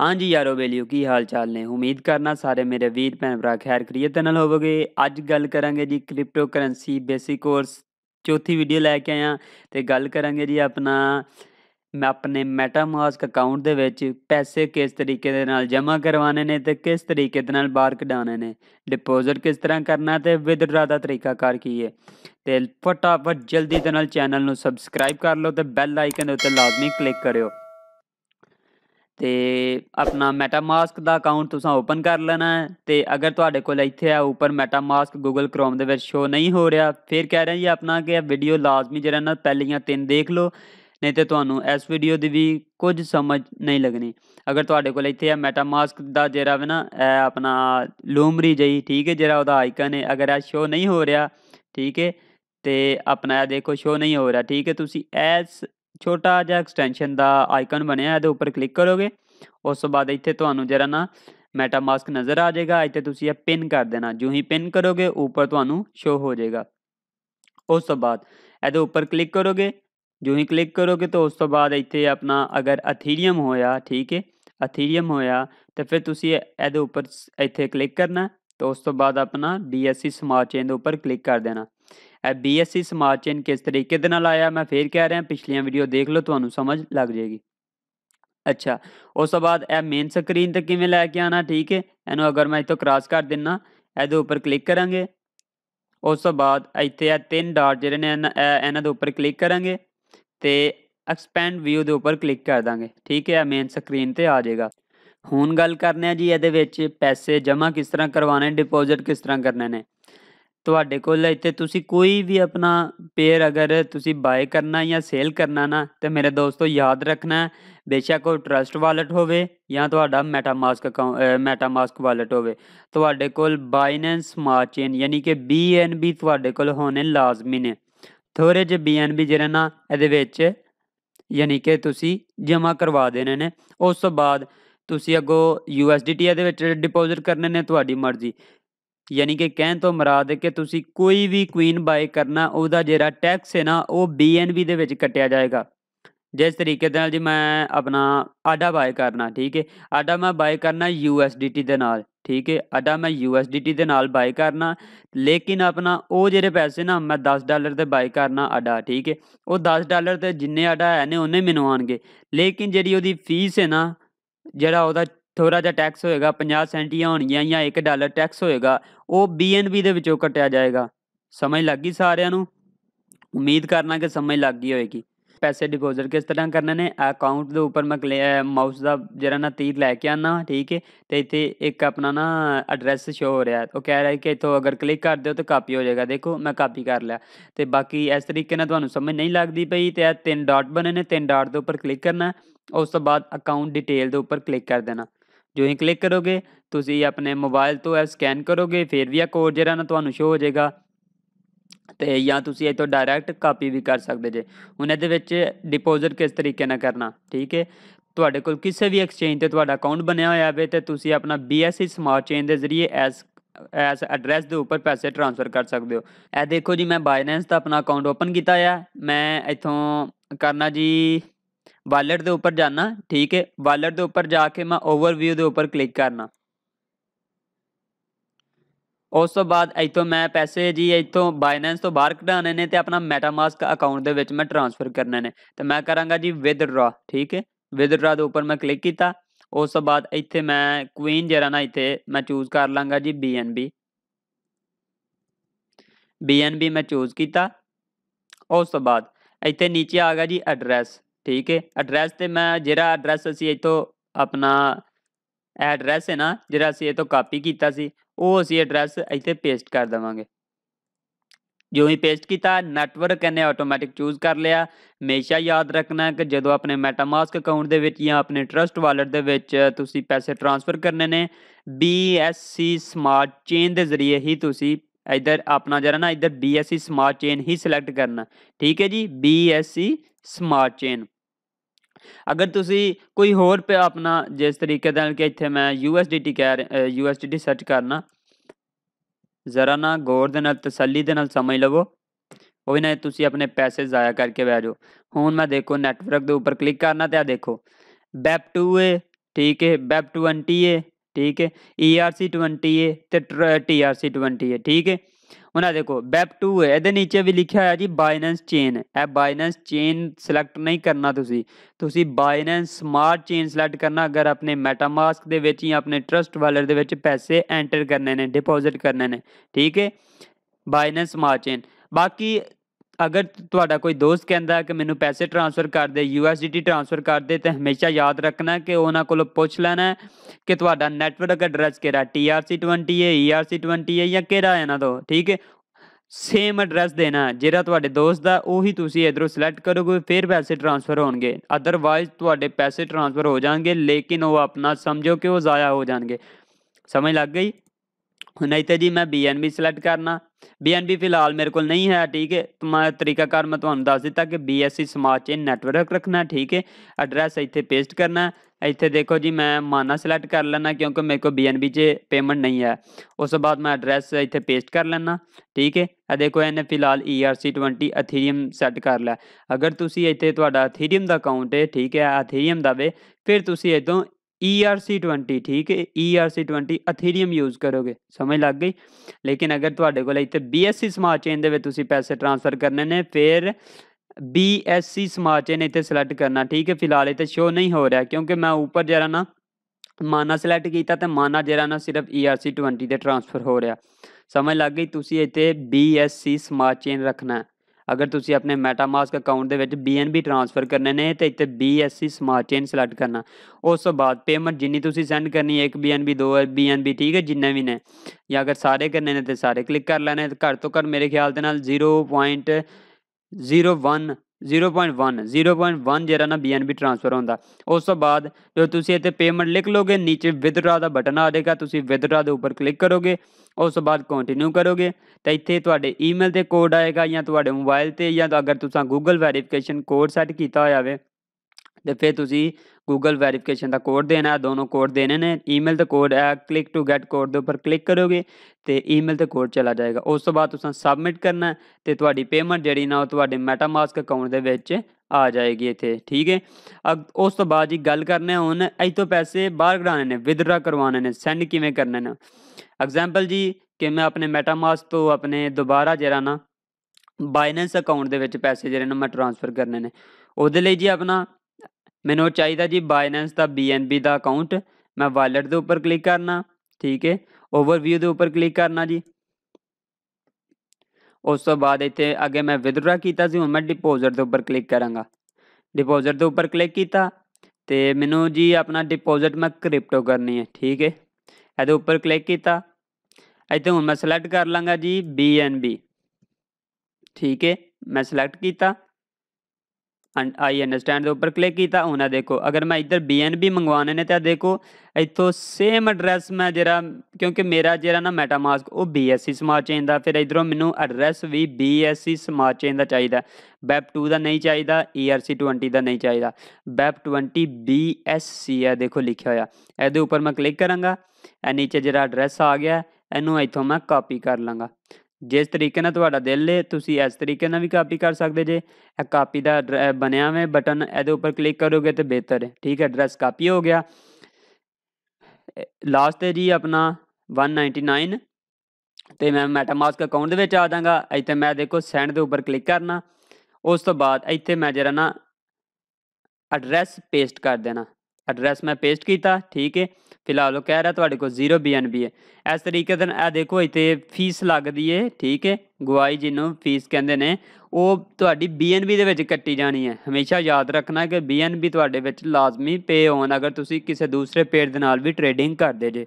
ਹਾਂਜੀ ਯਾਰੋ ਬੇਲੀਓ ਕੀ ਹਾਲ ਚਾਲ ਨੇ ਉਮੀਦ ਕਰਨਾ ਸਾਰੇ ਮੇਰੇ ਵੀਰ ਭੈਣ ਭਰਾ ਖੈਰ ਤੇ ਨਾਲ ਹੋਵੋਗੇ ਅੱਜ ਗੱਲ ਕਰਾਂਗੇ ਜੀ ਕ੍ਰਿਪਟੋ ਕਰੰਸੀ ਬੇਸਿਕ ਕੋਰਸ ਚੌਥੀ ਵੀਡੀਓ ਲੈ ਕੇ ਆਇਆ ਤੇ ਗੱਲ ਕਰਾਂਗੇ ਜੀ ਆਪਣਾ ਮੈਂ ਆਪਣੇ ਮੈਟਾਮਾਸਕ ਅਕਾਊਂਟ ਦੇ ਵਿੱਚ ਪੈਸੇ ਕਿਸ ਤਰੀਕੇ ਦੇ ਨਾਲ ਜਮ੍ਹਾਂ ਕਰਵਾਣੇ ਨੇ ਤੇ ਕਿਸ ਤਰੀਕੇ ਦੇ ਨਾਲ ਬਾਹਰ ਕਢਾਉਣੇ ਨੇ ਡਿਪੋਜ਼ਿਟ ਕਿਸ ਤਰ੍ਹਾਂ ਕਰਨਾ ਤੇ ਵਿਦਡਰਾ ਦਾ ਤਰੀਕਾ ਕਰ ਕੀ ਹੈ ਤੇ ਫਟਾਫਟ ਜਲਦੀ ਦੇ ਨਾਲ ਚੈਨਲ ਨੂੰ ਸਬਸਕ੍ਰਾਈਬ ਕਰ ਲਓ ਤੇ ਬੈਲ ਆਈਕਨ ਦੇ ਉੱਤੇ ਲਾਜ਼ਮੀ ਕਲਿੱਕ ਕਰਿਓ ਤੇ ਆਪਣਾ ਮੈਟਾਮਾਸਕ ਦਾ ਅਕਾਊਂਟ ਤੁਸੀਂ ਓਪਨ ਕਰ ਲੈਣਾ ਹੈ ਤੇ ਅਗਰ ਤੁਹਾਡੇ ਕੋਲ ਇੱਥੇ ਆ ਉੱਪਰ ਮੈਟਾਮਾਸਕ ਗੂਗਲ ਕ੍ਰੋਮ ਦੇ ਵਿੱਚ ਸ਼ੋ ਨਹੀਂ ਹੋ ਰਿਹਾ ਫਿਰ ਕਹਿ ਰਹੇ ਜੀ ਆਪਣਾ ਕਿ ਇਹ ਵੀਡੀਓ ਲਾਜ਼ਮੀ ਜਿਹੜਾ ਨਾ ਪਹਿਲੀਆਂ ਤਿੰਨ ਦੇਖ ਲਓ ਨਹੀਂ ਤੇ ਤੁਹਾਨੂੰ ਇਸ ਵੀਡੀਓ ਦੀ ਵੀ ਕੁਝ ਸਮਝ ਨਹੀਂ ਲੱਗਣੀ ਅਗਰ ਤੁਹਾਡੇ ਕੋਲ ਇੱਥੇ ਆ ਮੈਟਾਮਾਸਕ ਦਾ ਜਿਹੜਾ ਵੇ ਨਾ ਇਹ ਆਪਣਾ ਲੂਮਰੀ ਜਈ ਠੀਕ ਹੈ ਜਿਹੜਾ ਉਹਦਾ ਆਈਕਨ ਹੈ ਅਗਰ ਇਹ ਸ਼ੋ ਨਹੀਂ ਹੋ ਰਿਹਾ ਠੀਕ ਹੈ ਤੇ ਆਪਣਾ ਇਹ ਦੇਖੋ ਸ਼ੋ ਨਹੀਂ ਹੋ ਰਿਹਾ ਠੀਕ ਹੈ ਤੁਸੀਂ ਇਸ ਛੋਟਾ ਜਿਹਾ ਐਕਸਟੈਂਸ਼ਨ ਦਾ ਆਈਕਨ ਬਣਿਆ ਹੈ ਇਹਦੇ ਉੱਪਰ ਕਲਿੱਕ ਕਰੋਗੇ ਉਸ ਤੋਂ ਬਾਅਦ ਇੱਥੇ ਤੁਹਾਨੂੰ ਜਿਹੜਾ ਨਾ ਮੈਟਾਮਾਸਕ ਨਜ਼ਰ ਆ ਜਾਏਗਾ ਇੱਥੇ ਤੁਸੀਂ ਇਹ ਪਿਨ ਕਰ ਦੇਣਾ ਜਿਉਂ ਹੀ ਪਿਨ ਕਰੋਗੇ ਉੱਪਰ ਤੁਹਾਨੂੰ ਸ਼ੋ ਹੋ ਜਾਏਗਾ ਉਸ ਤੋਂ ਬਾਅਦ ਇਹਦੇ ਉੱਪਰ ਕਲਿੱਕ ਕਰੋਗੇ ਜਿਉਂ ਹੀ ਕਲਿੱਕ ਕਰੋਗੇ ਤਾਂ ਉਸ ਤੋਂ ਬਾਅਦ ਇੱਥੇ ਆਪਣਾ ਅਗਰ ਅਥੀਰੀਅਮ ਹੋਇਆ ਠੀਕ ਹੈ ਅਥੀਰੀਅਮ ਹੋਇਆ ਤਾਂ ਫਿਰ ਤੁਸੀਂ ਇਹਦੇ ਉੱਪਰ ਇੱਥੇ ਕਲਿੱਕ ਕਰਨਾ ਤਾਂ ਉਸ ਤੋਂ ਬਾਅਦ ਆਪਣਾ BSC ਸਮਾਰਟ ਚੇਨ ਦੇ ਉੱਪਰ ਕਲਿੱਕ ਕਰ ਦੇਣਾ ਇਹ ਬੀਐਸਸੀ ਸਮਾਜ ਚੇਨ ਕਿਸ ਤਰੀਕੇ ਦੇ ਨਾਲ ਆਇਆ ਮੈਂ ਫੇਰ ਕਹਿ ਰਿਹਾ ਪਿਛਲੀਆਂ ਵੀਡੀਓ ਦੇਖ ਲਓ ਤੁਹਾਨੂੰ ਸਮਝ ਲੱਗ ਜਾਏਗੀ ਅੱਛਾ ਉਸ ਤੋਂ ਬਾਅਦ ਇਹ ਮੇਨ ਸਕਰੀਨ ਤੇ ਕਿਵੇਂ ਲੈ ਕੇ ਆਣਾ ਠੀਕ ਹੈ ਇਹਨੂੰ ਅਗਰ ਮੈਂ ਇਤੋਂ ਕ੍ਰਾਸ ਕਰ ਦਿੰਨਾ ਇਹਦੇ ਉੱਪਰ ਕਲਿੱਕ ਕਰਾਂਗੇ ਉਸ ਤੋਂ ਬਾਅਦ ਇੱਥੇ ਇਹ ਤਿੰਨ ਡਾਟ ਜਿਹੜੇ ਨੇ ਇਹਨਾਂ ਦੇ ਉੱਪਰ ਕਲਿੱਕ ਕਰਾਂਗੇ ਤੇ ਐਕਸਪੈਂਡ ਵਿਊ ਦੇ ਉੱਪਰ ਕਲਿੱਕ ਕਰ ਦਾਂਗੇ ਠੀਕ ਹੈ ਮੇਨ ਸਕਰੀਨ ਤੇ ਆ ਜਾਏਗਾ ਹੁਣ ਗੱਲ ਕਰਨੇ ਆ ਜੀ ਇਹਦੇ ਵਿੱਚ ਪੈਸੇ ਜਮ੍ਹਾਂ ਕਿਸ ਤਰ੍ਹਾਂ ਕਰਵਾਣੇ ਡਿਪੋਜ਼ਿਟ ਕਿਸ ਤਰ੍ਹਾਂ ਕਰਨੇ ਨੇ ਤੁਹਾਡੇ ਕੋਲ ਇੱਥੇ ਤੁਸੀਂ ਕੋਈ ਵੀ ਆਪਣਾ ਪੇਅਰ ਅਗਰ ਤੁਸੀਂ ਬਾਏ ਕਰਨਾ ਜਾਂ ਸੇਲ ਕਰਨਾ ਨਾ ਤੇ ਮੇਰੇ ਦੋਸਤੋ ਯਾਦ ਰੱਖਣਾ ਬੇਸ਼ੱਕ ਉਹ ਟਰਸਟ ਵਾਲਟ ਹੋਵੇ ਜਾਂ ਤੁਹਾਡਾ ਮੈਟਾਮਾਸਕ ਮੈਟਾਮਾਸਕ ਵਾਲਟ ਹੋਵੇ ਤੁਹਾਡੇ ਕੋਲ ਬਾਈਨੈਂਸ ਸਮਾਰਟ ਚੇਨ ਯਾਨੀ ਕਿ BNB ਤੁਹਾਡੇ ਕੋਲ ਹੋਣੇ ਲਾਜ਼ਮੀ ਨੇ ਥੋੜੇ ਜਿਹਾ BNB ਜਿਹੜਾ ਨਾ ਇਹਦੇ ਵਿੱਚ ਯਾਨੀ ਕਿ ਤੁਸੀਂ ਜਮਾ ਕਰਵਾ ਦੇਣੇ ਨੇ ਉਸ ਤੋਂ ਬਾਅਦ ਤੁਸੀਂ ਅੱਗੋ USDT ਦੇ ਵਿੱਚ ਡਿਪੋਜ਼ਿਟ ਕਰਨੇ ਨੇ ਤੁਹਾਡੀ ਮਰਜ਼ੀ ਯਾਨੀ ਕਿ ਕਹਿਣ ਤੋਂ ਮਰਾਦ ਹੈ ਕਿ ਤੁਸੀਂ ਕੋਈ ਵੀ ਕੁਈਨ ਬਾਏ ਕਰਨਾ ਉਹਦਾ ਜਿਹੜਾ ਟੈਕਸ ਹੈ ਨਾ ਉਹ ਬੀਐਨਬੀ ਦੇ ਵਿੱਚ ਕੱਟਿਆ ਜਾਏਗਾ ਜਿਸ ਤਰੀਕੇ ਨਾਲ ਜੀ ਮੈਂ ਆਪਣਾ ਆਡਾ ਬਾਏ ਕਰਨਾ ਠੀਕ ਹੈ ਆਡਾ ਮੈਂ ਬਾਏ ਕਰਨਾ ਯੂਐਸਡੀਟੀ ਦੇ ਨਾਲ ਠੀਕ ਹੈ ਆਡਾ ਮੈਂ ਯੂਐਸਡੀਟੀ ਦੇ ਨਾਲ ਬਾਏ ਕਰਨਾ ਲੇਕਿਨ ਆਪਣਾ ਉਹ ਜਿਹੜੇ ਪੈਸੇ ਨਾ ਮੈਂ 10 ਡਾਲਰ ਦੇ ਬਾਏ ਕਰਨਾ ਆਡਾ ਠੀਕ ਹੈ ਉਹ 10 ਡਾਲਰ ਤੇ ਜਿੰਨੇ ਆਡਾ ਹੈ ਨੇ ਉਹਨੇ ਮੈਨੂੰ ਆਣਗੇ ਲੇਕਿਨ ਜਿਹੜੀ ਉਹਦੀ ਫੀਸ ਹੈ ਨਾ ਜਿਹੜਾ ਉਹਦਾ ਥੋੜਾ ਜਿਹਾ ਟੈਕਸ ਹੋਏਗਾ 50 ਸੈਂਟੀਆਂ ਹੋਣਗੀਆਂ ਜਾਂ 1 ਡਾਲਰ ਟੈਕਸ ਹੋਏਗਾ ਉਹ BNB ਦੇ ਵਿੱਚੋਂ ਕੱਟਿਆ ਜਾਏਗਾ ਸਮਝ ਲੱਗ ਗਈ ਸਾਰਿਆਂ ਨੂੰ ਉਮੀਦ ਕਰਨਾ ਕਿ ਸਮਝ ਲੱਗ ਗਈ ਹੋਏਗੀ ਪੈਸੇ ਡਿਪੋਜ਼ਿਟ ਕਿਸ ਤਰ੍ਹਾਂ ਕਰਨਾ ਨੇ ਅਕਾਊਂਟ ਦੇ ਉੱਪਰ ਮੈਂ ਮਾਊਸ ਦਾ ਜਿਹੜਾ ਨਾ ਤੀਰ ਲੈ ਕੇ ਆਣਾ ਠੀਕ ਹੈ ਤੇ ਇੱਥੇ ਇੱਕ ਆਪਣਾ ਨਾ ਐਡਰੈਸ ਸ਼ੋ ਹੋ ਰਿਹਾ ਉਹ ਕਹਿ ਰਿਹਾ ਕਿ ਇਥੋਂ ਅਗਰ ਕਲਿੱਕ ਕਰ ਦਿਓ ਤਾਂ ਕਾਪੀ ਹੋ ਜਾਏਗਾ ਦੇਖੋ ਮੈਂ ਕਾਪੀ ਕਰ ਲਿਆ ਤੇ ਬਾਕੀ ਇਸ ਤਰੀਕੇ ਨਾਲ ਤੁਹਾਨੂੰ ਸਮਝ ਨਹੀਂ ਲੱਗਦੀ ਪਈ ਤੇ ਇਹ ਤਿੰਨ ਡਾਟ ਬਣੇ ਨੇ ਤਿੰਨ ਡਾਟ ਦੇ ਉੱਪਰ ਕਲਿੱਕ ਕਰਨਾ ਉਸ ਤੋਂ ਬਾਅਦ ਅਕਾਊਂਟ ਡਿਟੇਲ ਦੇ ਉੱਪਰ ਕਲਿੱਕ ਕਰ ਦੇਣਾ ਜੋ ਹੀ ਕਲਿੱਕ ਕਰੋਗੇ ਤੁਸੀਂ ਆਪਣੇ ਮੋਬਾਈਲ ਤੋਂ ਇਹ ਸਕੈਨ ਕਰੋਗੇ ਫਿਰ ਵੀ ਇਹ ਕੋਡ ਜਿਹੜਾ ਨਾ ਤੁਹਾਨੂੰ ਸ਼ੋ ਹੋ ਜਾਏਗਾ ਤੇ ਜਾਂ ਤੁਸੀਂ ਇਹ ਤੋਂ ਡਾਇਰੈਕਟ ਕਾਪੀ ਵੀ ਕਰ ਸਕਦੇ ਜੇ ਹੁਣ ਇਹਦੇ ਵਿੱਚ ਡਿਪੋਜ਼ਿਟ ਕਿਸ ਤਰੀਕੇ ਨਾਲ ਕਰਨਾ ਠੀਕ ਹੈ ਤੁਹਾਡੇ ਕੋਲ ਕਿਸੇ ਵੀ ਐਕਸਚੇਂਜ ਤੇ ਤੁਹਾਡਾ ਅਕਾਊਂਟ ਬਣਿਆ ਹੋਇਆ ਹੋਵੇ ਤੇ ਤੁਸੀਂ ਆਪਣਾ BSE ਸਮਾਰਟ ਚੇਨ ਦੇ ਜ਼ਰੀਏ ਐਸ ਐਸ ਐਡਰੈਸ ਦੇ ਉੱਪਰ ਪੈਸੇ ਟ੍ਰਾਂਸਫਰ ਕਰ ਸਕਦੇ ਹੋ ਇਹ ਦੇਖੋ ਜੀ ਮੈਂ ਬਾਇਨੈਂਸ ਦਾ ਆਪਣਾ ਅਕਾਊਂਟ ਓਪਨ ਕੀਤਾ ਆ ਮੈਂ ਇਥੋਂ ਕਰਨਾ ਜੀ ਵਾਲਟ ਦੇ ਉੱਪਰ ਜਾਣਾ ਠੀਕ ਹੈ ਵਾਲਟ ਦੇ ਉੱਪਰ ਜਾ ਕੇ ਮੈਂ ਓਵਰਵਿਊ ਦੇ ਉੱਪਰ ਕਲਿੱਕ ਕਰਨਾ ਉਸ ਤੋਂ ਬਾਅਦ ਇੱਥੋਂ ਮੈਂ ਪੈਸੇ ਜੀ ਇੱਥੋਂ ਬਾਇਨੈਂਸ ਤੋਂ ਬਾਹਰ ਕਢਾਣੇ ਨੇ ਤੇ ਆਪਣਾ ਮੈਟਾਮਾਸਕ ਅਕਾਊਂਟ ਦੇ ਵਿੱਚ ਮੈਂ ਟ੍ਰਾਂਸਫਰ ਕਰਨੇ ਨੇ ਤੇ ਮੈਂ ਕਰਾਂਗਾ ਜੀ ਵਿਦਡਰਾ ਠੀਕ ਹੈ ਵਿਦਡਰਾ ਦੇ ਉੱਪਰ ਮੈਂ ਕਲਿੱਕ ਕੀਤਾ ਉਸ ਤੋਂ ਬਾਅਦ ਇੱਥੇ ਮੈਂ ਕੁਈਨ ਜਿਹੜਾ ਨਾ ਇੱਥੇ ਮੈਂ ਚੂਜ਼ ਕਰ ਲਾਂਗਾ ਜੀ BNB BNB ਮੈਂ ਚੂਜ਼ ਕੀਤਾ ਉਸ ਤੋਂ ਬਾਅਦ ਇੱਥੇ ਨੀਚੇ ਆ ਗਿਆ ਜੀ ਐਡਰੈਸ ਠੀਕ ਹੈ ਐਡਰੈਸ ਤੇ ਮੈਂ ਜਿਹੜਾ ਐਡਰੈਸ ਅਸੀਂ ਇੱਥੋਂ ਆਪਣਾ ਐਡਰੈਸ ਹੈ ਨਾ ਜਿਹੜਾ ਅਸੀਂ ਇੱਥੋਂ ਕਾਪੀ ਕੀਤਾ ਸੀ ਉਹ ਅਸੀਂ ਐਡਰੈਸ ਇੱਥੇ ਪੇਸਟ ਕਰ ਦਵਾਂਗੇ ਜਿਉਂ ਹੀ ਪੇਸਟ ਕੀਤਾ ਨੈਟਵਰਕ ਇਹਨੇ ਆਟੋਮੈਟਿਕ ਚੂਜ਼ ਕਰ ਲਿਆ ਹਮੇਸ਼ਾ ਯਾਦ ਰੱਖਣਾ ਕਿ ਜਦੋਂ ਆਪਣੇ ਮੈਟਾਮਾਸਕ ਅਕਾਊਂਟ ਦੇ ਵਿੱਚ ਜਾਂ ਆਪਣੇ ਟਰਸਟ ਵਾਲਟ ਦੇ ਵਿੱਚ ਤੁਸੀਂ ਪੈਸੇ ਟ੍ਰਾਂਸਫਰ ਕਰਨੇ ਨੇ BSC ਸਮਾਰਟ ਚੇਨ ਦੇ ਜ਼ਰੀਏ ਹੀ ਤੁਸੀਂ ਇਧਰ ਆਪਣਾ ਜਿਹੜਾ ਨਾ ਇਧਰ BSC ਸਮਾਰਟ ਚੇਨ ਹੀ ਸਿਲੈਕਟ ਕਰਨਾ ਠੀਕ ਹੈ ਜੀ BSC ਸਮਾਰਟ ਚੇਨ ਅਗਰ ਤੁਸੀਂ ਕੋਈ ਹੋਰ ਪਿਆ ਆਪਣਾ ਜਿਸ ਤਰੀਕੇ ਨਾਲ ਕਿ ਇੱਥੇ ਮੈਂ USDT ਕਹਿ USDT ਸਰਚ ਕਰਨਾ ਜ਼ਰਾ ਨਾ ਗੌਰ ਦੇ ਨਾਲ ਤਸੱਲੀ ਦੇ ਨਾਲ ਸਮਝ ਲਵੋ ਉਹ ਵੀ ਨਾ ਤੁਸੀਂ ਆਪਣੇ ਪੈਸੇ ਜ਼ਾਇਆ ਕਰਕੇ ਬਹਿ ਜਾਓ ਹੁਣ ਮੈਂ ਦੇਖੋ ਨੈਟਵਰਕ ਦੇ ਉੱਪਰ ਕਲਿੱਕ ਕਰਨਾ ਤੇ ਆ ਦੇਖੋ BEP2 ਹੈ ਠੀਕ ਹੈ BEP20 ਹੈ ਠੀਕ ਹੈ ERC20 ਹੈ ਤੇ TRC20 ਹੈ ਠੀਕ ਹੈ ਉਹਨਾਂ ਦੇਖੋ BEP2 ਹੈ ਇਹਦੇ ਨੀਚੇ ਵੀ ਲਿਖਿਆ ਹੋਇਆ ਜੀ ਬਾਇਨੈਂਸ ਚੇਨ ਇਹ ਬਾਇਨੈਂਸ ਚੇਨ ਸਿਲੈਕਟ ਨਹੀਂ ਕਰਨਾ ਤੁਸੀਂ ਤੁਸੀਂ ਬਾਇਨੈਂਸ ਸਮਾਰਟ ਚੇਨ ਸਿਲੈਕਟ ਕਰਨਾ ਅਗਰ ਆਪਣੇ ਮੈਟਾਮਾਸਕ ਦੇ ਵਿੱਚ ਜਾਂ ਆਪਣੇ ਟਰਸਟ ਵਾਲਰ ਦੇ ਵਿੱਚ ਪੈਸੇ ਐਂਟਰ ਕਰਨੇ ਨੇ ਡਿਪੋਜ਼ਿਟ ਕਰਨੇ ਨੇ ਠੀਕ ਹੈ ਬਾਇਨੈਂਸ ਸਮਾਰਟ ਚੇਨ ਬਾਕੀ ਅਗਰ ਤੁਹਾਡਾ ਕੋਈ ਦੋਸਤ ਕਹਿੰਦਾ ਕਿ ਮੈਨੂੰ ਪੈਸੇ ਟ੍ਰਾਂਸਫਰ ਕਰ ਦੇ USDT ਟ੍ਰਾਂਸਫਰ ਕਰ ਦੇ ਤੇ ਹਮੇਸ਼ਾ ਯਾਦ ਰੱਖਣਾ ਕਿ ਉਹਨਾਂ ਕੋਲੋਂ ਪੁੱਛ ਲੈਣਾ ਕਿ ਤੁਹਾਡਾ ਨੈਟਵਰਕ ਐਡਰੈਸ ਕਿਹੜਾ TRC20 ਹੈ ERC20 ਹੈ ਜਾਂ ਕਿਹੜਾ ਹੈ ਨਾ ਤੋਂ ਠੀਕ ਹੈ ਸੇਮ ਐਡਰੈਸ ਦੇਣਾ ਜਿਹੜਾ ਤੁਹਾਡੇ ਦੋਸਤ ਦਾ ਉਹੀ ਤੁਸੀਂ ਇਧਰੋਂ ਸਿਲੈਕਟ ਕਰੋਗੇ ਫਿਰ ਪੈਸੇ ਟ੍ਰਾਂਸਫਰ ਹੋਣਗੇ ਅਦਰਵਾਇਜ਼ ਤੁਹਾਡੇ ਪੈਸੇ ਟ੍ਰਾਂਸਫਰ ਹੋ ਜਾਣਗੇ ਲੇਕਿਨ ਉਹ ਆਪਣਾ ਸਮਝੋ ਕਿ ਉਹ ਜ਼ਾਇਆ ਹੋ ਜਾਣਗੇ ਸਮਝ ਲੱਗ ਗਈ ਨਹੀਂ ਤੇ ਜੀ ਮੈਂ BNB ਸਿਲੈਕਟ ਕਰਨਾ BNB ਫਿਲਹਾਲ ਮੇਰੇ ਕੋਲ ਨਹੀਂ ਹੈ ਠੀਕ ਹੈ ਮੈਂ ਤਰੀਕਾ ਕਰ ਮੈਂ ਤੁਹਾਨੂੰ ਦੱਸ ਦਿੱਤਾ ਕਿ BSC ਸਮਾਜ ਚੇਨ ਨੈਟਵਰਕ ਰੱਖਣਾ ਠੀਕ ਹੈ ਐਡਰੈਸ ਇੱਥੇ ਪੇਸਟ ਕਰਨਾ ਇੱਥੇ ਦੇਖੋ ਜੀ ਮੈਂ ਮਾਨਾ ਸਿਲੈਕਟ ਕਰ ਲੈਣਾ ਕਿਉਂਕਿ ਮੇਰੇ ਕੋਲ BNB 'ਚ ਪੇਮੈਂਟ ਨਹੀਂ ਹੈ ਉਸ ਤੋਂ ਬਾਅਦ ਮੈਂ ਐਡਰੈਸ ਇੱਥੇ ਪੇਸਟ ਕਰ ਲੈਣਾ ਠੀਕ ਹੈ ਆ ਦੇਖੋ ਇਹਨੇ ਫਿਲਹਾਲ ERC20 Ethereum ਸੈੱਟ ਕਰ ਲਿਆ ਅਗਰ ਤੁਸੀਂ ਇੱਥੇ ਤੁਹਾਡਾ Ethereum ਦਾ ਅਕਾਊਂਟ ਹੈ ਠੀਕ ਹੈ Ethereum ਦਾ ਵੇ ਫਿਰ ਤੁਸੀਂ ਇਦੋਂ ई आर सी ट्वेंटी ठीक है E R C twenty ethereum use करोगे समझ लग गई लेकिन अगर थोड़े को B S C smart chain के पैसे ट्रांसफर करने ने फिर B S C smart chain इतने सिलेक्ट करना ठीक है फिलहाल इतने शो नहीं हो रहा क्योंकि मैं उपर जरा ना माना सिलेक्ट किया तो माना जरा ना सिर्फ ई आर सी ट्वेंटी से ट्रांसफर हो रहा समझ लग गई तुम इतने B S C smart chain रखना है ਅਗਰ ਤੁਸੀਂ ਆਪਣੇ ਮੈਟਾਮਾਸਕ ਅਕਾਊਂਟ ਦੇ ਵਿੱਚ BNB ਟ੍ਰਾਂਸਫਰ ਕਰਨੇ ਨੇ ਤੇ ਇੱਥੇ BSC ਸਮਾਰਟ ਚੇਨ ਸਿਲੈਕਟ ਕਰਨਾ ਉਸ ਤੋਂ ਬਾਅਦ ਪੇਮੈਂਟ ਜਿੰਨੀ ਤੁਸੀਂ ਸੈਂਡ ਕਰਨੀ ਹੈ 1 BNB 2 BNB ਠੀਕ ਹੈ ਜਿੰਨੇ ਵੀ ਨੇ ਜਾਂ ਅਗਰ ਸਾਰੇ ਕਰਨੇ ਨੇ ਤੇ ਸਾਰੇ ਕਲਿੱਕ ਕਰ ਲੈਣੇ ਘੱਟ ਤੋਂ ਘੱਟ ਮੇਰੇ ਖਿਆਲ ਦੇ ਨਾਲ 0.01 0.1 0.1 ਜਿਹੜਾ ਨਾ BNB ਟ੍ਰਾਂਸਫਰ ਹੁੰਦਾ ਉਸ ਤੋਂ ਬਾਅਦ ਜੋ ਤੁਸੀਂ ਇੱਥੇ ਪੇਮੈਂਟ ਲਿਖ ਲੋਗੇ ਨੀਚੇ ਵਿਦਡਰਾ ਦਾ ਬਟਨ ਆ ਜਾਏਗਾ ਤੁਸੀਂ ਵਿਦਡਰਾ ਦੇ ਉੱਪਰ ਕਲਿੱਕ ਕਰੋਗੇ ਉਸ ਤੋਂ ਬਾਅਦ ਕੰਟੀਨਿਊ ਕਰੋਗੇ ਤਾਂ ਇੱਥੇ ਤੁਹਾਡੇ ਈਮੇਲ ਤੇ ਕੋਡ ਆਏਗਾ ਜਾਂ ਤੁਹਾਡੇ ਮੋਬਾਈਲ ਤੇ ਜਾਂ ਅਗਰ ਤੁਸੀਂ Google ਵੈਰੀਫਿਕੇਸ਼ਨ ਕੋਡ ਸੈੱਟ ਕੀਤਾ ਹੋਇਆ ਹੋਵੇ ਤੇ ਫਿਰ ਤੁਸੀਂ ਗੂਗਲ ਵੈਰੀਫਿਕੇਸ਼ਨ ਦਾ ਕੋਡ ਦੇਣਾ ਹੈ ਦੋਨੋਂ ਕੋਡ ਦੇਣੇ ਨੇ ਈਮੇਲ ਦਾ ਕੋਡ ਹੈ ਕਲਿੱਕ ਟੂ ਗੈਟ ਕੋਡ ਦੇ ਉੱਪਰ ਕਲਿੱਕ ਕਰੋਗੇ ਤੇ ਈਮੇਲ ਤੇ ਕੋਡ ਚਲਾ ਜਾਏਗਾ ਉਸ ਤੋਂ ਬਾਅਦ ਤੁਸੀਂ ਸਬਮਿਟ ਕਰਨਾ ਤੇ ਤੁਹਾਡੀ ਪੇਮੈਂਟ ਜਿਹੜੀ ਨਾ ਉਹ ਤੁਹਾਡੇ ਮੈਟਾਮਾਸਕ ਅਕਾਊਂਟ ਦੇ ਵਿੱਚ ਆ ਜਾਏਗੀ ਇੱਥੇ ਠੀਕ ਹੈ ਅਬ ਉਸ ਤੋਂ ਬਾਅਦ ਜੀ ਗੱਲ ਕਰਨੇ ਹੁਣ ਇਹ ਤੋਂ ਪੈਸੇ ਬਾਹਰ ਕਢਾਣੇ ਨੇ ਵਿਦਡਰਾ ਕਰਵਾਉਣੇ ਨੇ ਸੈਂਡ ਕਿਵੇਂ ਕਰਨੇ ਨੇ ਐਗਜ਼ਾਮਪਲ ਜੀ ਕਿ ਮੈਂ ਆਪਣੇ ਮੈਟਾਮਾਸਕ ਤੋਂ ਆਪਣੇ ਦੁਬਾਰਾ ਜਿਹੜਾ ਨਾ ਬਾਈਨੈਂਸ ਅਕਾਊਂਟ ਦੇ ਵਿੱਚ ਪੈਸੇ ਜਿਹੜੇ ਨੇ ਮੈਂ ਟ੍ਰਾਂਸਫਰ ਕਰਨੇ ਨੇ ਉਹਦੇ ਲਈ ਜੀ ਆਪਣਾ ਮੈਨੂੰ ਚਾਹੀਦਾ ਜੀ ਬਾਇਨੈਂਸ ਦਾ BNB ਦਾ ਅਕਾਊਂਟ ਮੈਂ ਵਾਲਟ ਦੇ ਉੱਪਰ ਕਲਿੱਕ ਕਰਨਾ ਠੀਕ ਹੈ ਓਵਰਵਿਊ ਦੇ ਉੱਪਰ ਕਲਿੱਕ ਕਰਨਾ ਜੀ ਉਸ ਤੋਂ ਬਾਅਦ ਇੱਥੇ ਅੱਗੇ ਮੈਂ ਵਿਦਡਰਾ ਕੀਤਾ ਸੀ ਹੁਣ ਮੈਂ ਡਿਪੋਜ਼ਿਟ ਦੇ ਉੱਪਰ ਕਲਿੱਕ ਕਰਾਂਗਾ ਡਿਪੋਜ਼ਿਟ ਦੇ ਉੱਪਰ ਕਲਿੱਕ ਕੀਤਾ ਤੇ ਮੈਨੂੰ ਜੀ ਆਪਣਾ ਡਿਪੋਜ਼ਿਟ ਮੈਂ ਕ੍ਰਿਪਟੋ ਕਰਨੀ ਹੈ ਠੀਕ ਹੈ ਇਹਦੇ ਉੱਪਰ ਕਲਿੱਕ ਕੀਤਾ ਇੱਥੇ ਹੁਣ ਮੈਂ ਸਿਲੈਕਟ ਕਰ ਲਾਂਗਾ ਜੀ BNB ਠੀਕ ਹੈ ਮੈਂ ਸਿਲੈਕਟ ਕੀਤਾ ਆਈ ਅੰਡਰਸਟੈਂਡ ਦੇ ਉੱਪਰ ਕਲਿੱਕ ਕੀਤਾ ਹੁਣ ਆ ਦੇਖੋ ਅਗਰ ਮੈਂ ਇੱਧਰ BNB ਮੰਗਵਾਉਣੇ ਨੇ ਤਾਂ ਦੇਖੋ ਇੱਥੋਂ ਸੇਮ ਐਡਰੈਸ ਮੈਂ ਜਿਹੜਾ ਕਿਉਂਕਿ ਮੇਰਾ ਜਿਹੜਾ ਨਾ ਮੈਟਾਮਾਸਕ ਉਹ BSC ਸਮਾਰਟ ਚੇਨ ਦਾ ਫਿਰ ਇਧਰੋਂ ਮੈਨੂੰ ਐਡਰੈਸ ਵੀ BSC ਸਮਾਰਟ ਚੇਨ ਦਾ ਚਾਹੀਦਾ 2 ਦਾ ਨਹੀਂ ਚਾਹੀਦਾ ERC20 ਦਾ ਨਹੀਂ ਚਾਹੀਦਾ 20 BSC ਆ ਦੇਖੋ ਲਿਖਿਆ ਹੋਇਆ ਇਹਦੇ ਉੱਪਰ ਮੈਂ ਕਲਿੱਕ ਕਰਾਂਗਾ ਇਹ ਨੀਚੇ ਜਿਹੜਾ ਐਡਰੈਸ ਆ ਗਿਆ ਇਹਨੂੰ ਇੱਥੋਂ ਮੈਂ ਕਾਪੀ ਕਰ ਲਾਂਗਾ ਜਿਸ ਤਰੀਕੇ ਨਾਲ ਤੁਹਾਡਾ ਦਿਲ ਹੈ ਤੁਸੀਂ ਇਸ ਤਰੀਕੇ ਨਾਲ ਵੀ ਕਾਪੀ ਕਰ ਸਕਦੇ ਜੇ ਇਹ ਕਾਪੀ ਦਾ ਬਣਿਆ ਹੋਇਆ ਬਟਨ ਇਹਦੇ ਉੱਪਰ ਕਲਿੱਕ ਕਰੋਗੇ ਤੇ ਬਿਹਤਰ ਹੈ ਠੀਕ ਹੈ ਐਡਰੈਸ ਕਾਪੀ ਹੋ ਗਿਆ ਲਾਸਟ ਤੇ ਜੀ ਆਪਣਾ 199 ਤੇ ਮੈਂ ਮੈਟਾਮਾਸਕ ਅਕਾਊਂਟ ਦੇ ਵਿੱਚ ਆ ਜਾਵਾਂਗਾ ਇੱਥੇ ਮੈਂ ਦੇਖੋ ਸੈਂਡ ਦੇ ਉੱਪਰ ਕਲਿੱਕ ਕਰਨਾ ਉਸ ਤੋਂ ਬਾਅਦ ਇੱਥੇ ਮੈਂ ਜਿਹੜਾ ਨਾ ਐਡਰੈਸ ਪੇਸਟ ਕਰ ਦੇਣਾ ਐਡਰੈਸ ਮੈਂ ਪੇਸਟ ਕੀਤਾ ਠੀਕ ਹੈ ਫਿਲਹਾਲ ਉਹ ਕਹਿ ਰਿਹਾ ਤੁਹਾਡੇ ਕੋਲ 0 BNB ਹੈ ਇਸ ਤਰੀਕੇ ਨਾਲ ਇਹ ਦੇਖੋ ਇੱਥੇ ਫੀਸ ਲੱਗਦੀ ਹੈ ਠੀਕ ਹੈ ਗਵਾਈ ਜਿਹਨੂੰ ਫੀਸ ਕਹਿੰਦੇ ਨੇ ਉਹ ਤੁਹਾਡੀ BNB ਦੇ ਵਿੱਚ ਕੱਟੀ ਜਾਣੀ ਹੈ ਹਮੇਸ਼ਾ ਯਾਦ ਰੱਖਣਾ ਕਿ BNB ਤੁਹਾਡੇ ਵਿੱਚ ਲਾਜ਼ਮੀ ਪੇ ਹੋਣ ਅਗਰ ਤੁਸੀਂ ਕਿਸੇ ਦੂਸਰੇ ਪੇਡ ਦੇ ਨਾਲ ਵੀ ਟਰੇਡਿੰਗ ਕਰਦੇ ਜੇ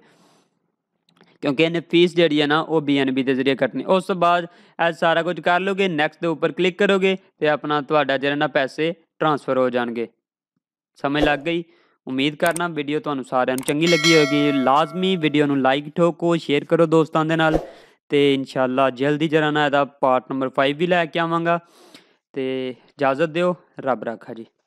ਕਿਉਂਕਿ ਇਹਨੇ ਫੀਸ ਜਿਹੜੀ ਹੈ ਨਾ ਉਹ BNB ਦੇ ਜ਼ਰੀਏ ਕੱਟਣੀ ਉਸ ਤੋਂ ਬਾਅਦ ਇਹ ਸਾਰਾ ਕੁਝ ਕਰ ਲੋਗੇ ਨੈਕਸਟ ਦੇ ਉੱਪਰ ਕਲਿੱਕ ਕਰੋਗੇ ਤੇ ਆਪਣਾ ਤੁਹਾਡਾ ਜਿਹੜਾ ਨਾ ਪੈਸੇ ਟ੍ਰਾਂਸਫਰ ਹੋ ਜਾਣਗੇ ਸਮਝ ਲੱਗ ਗਈ ਉਮੀਦ ਕਰਨਾ ਵੀਡੀਓ ਤੁਹਾਨੂੰ ਸਾਰਿਆਂ ਨੂੰ ਚੰਗੀ ਲੱਗੀ ਹੋਵੇਗੀ ਲਾਜ਼ਮੀ ਵੀਡੀਓ ਨੂੰ ਲਾਈਕ ਠੋਕੋ ਸ਼ੇਅਰ ਕਰੋ ਦੋਸਤਾਂ ਦੇ ਨਾਲ ਤੇ ਇਨਸ਼ਾਅੱਲਾ ਜਲਦੀ ਜਰਾਨਾ ਇਹਦਾ ਪਾਰਟ ਨੰਬਰ 5 ਵੀ ਲੈ ਕੇ ਆਵਾਂਗਾ ਤੇ ਇਜਾਜ਼ਤ ਦਿਓ ਰੱਬ ਰੱਖਾ ਜੀ